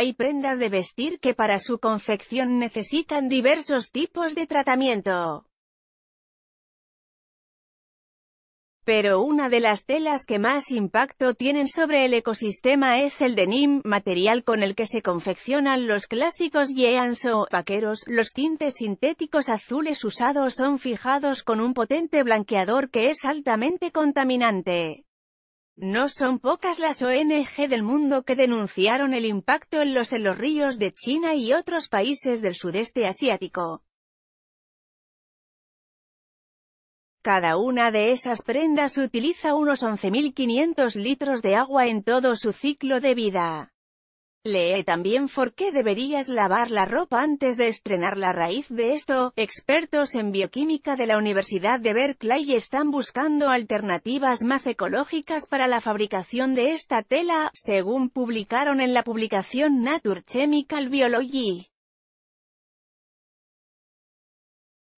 hay prendas de vestir que para su confección necesitan diversos tipos de tratamiento. Pero una de las telas que más impacto tienen sobre el ecosistema es el denim, material con el que se confeccionan los clásicos jeans o vaqueros. Los tintes sintéticos azules usados son fijados con un potente blanqueador que es altamente contaminante. No son pocas las ONG del mundo que denunciaron el impacto en los en los ríos de China y otros países del sudeste asiático. Cada una de esas prendas utiliza unos 11.500 litros de agua en todo su ciclo de vida. Lee también por qué deberías lavar la ropa antes de estrenar la raíz de esto. Expertos en bioquímica de la Universidad de Berkeley están buscando alternativas más ecológicas para la fabricación de esta tela, según publicaron en la publicación Nature Chemical Biology.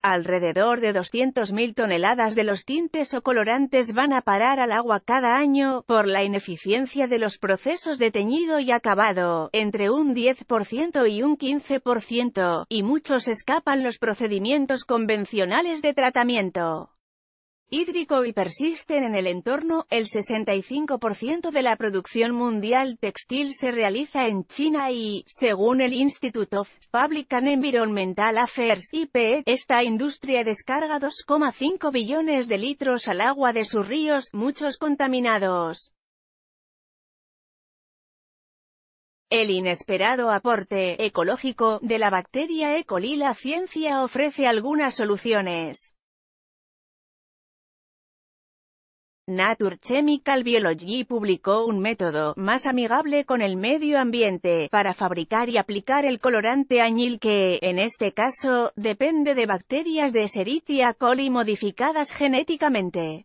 Alrededor de 200.000 toneladas de los tintes o colorantes van a parar al agua cada año, por la ineficiencia de los procesos de teñido y acabado, entre un 10% y un 15%, y muchos escapan los procedimientos convencionales de tratamiento hídrico y persisten en el entorno. El 65% de la producción mundial textil se realiza en China y, según el Instituto, of Public and Environmental Affairs, IPE, esta industria descarga 2,5 billones de litros al agua de sus ríos, muchos contaminados. El inesperado aporte ecológico de la bacteria E. coli la ciencia ofrece algunas soluciones. Nature Chemical Biology publicó un método más amigable con el medio ambiente para fabricar y aplicar el colorante añil que, en este caso, depende de bacterias de Escherichia coli modificadas genéticamente.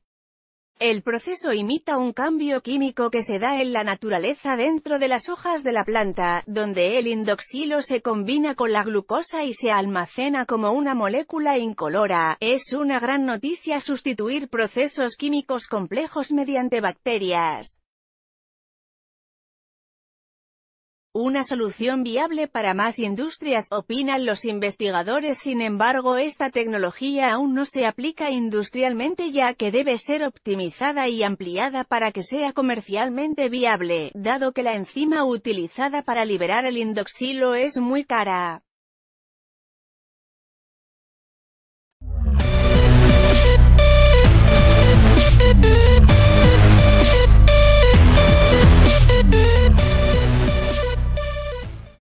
El proceso imita un cambio químico que se da en la naturaleza dentro de las hojas de la planta, donde el indoxilo se combina con la glucosa y se almacena como una molécula incolora. Es una gran noticia sustituir procesos químicos complejos mediante bacterias. una solución viable para más industrias, opinan los investigadores. Sin embargo, esta tecnología aún no se aplica industrialmente ya que debe ser optimizada y ampliada para que sea comercialmente viable, dado que la enzima utilizada para liberar el indoxilo es muy cara.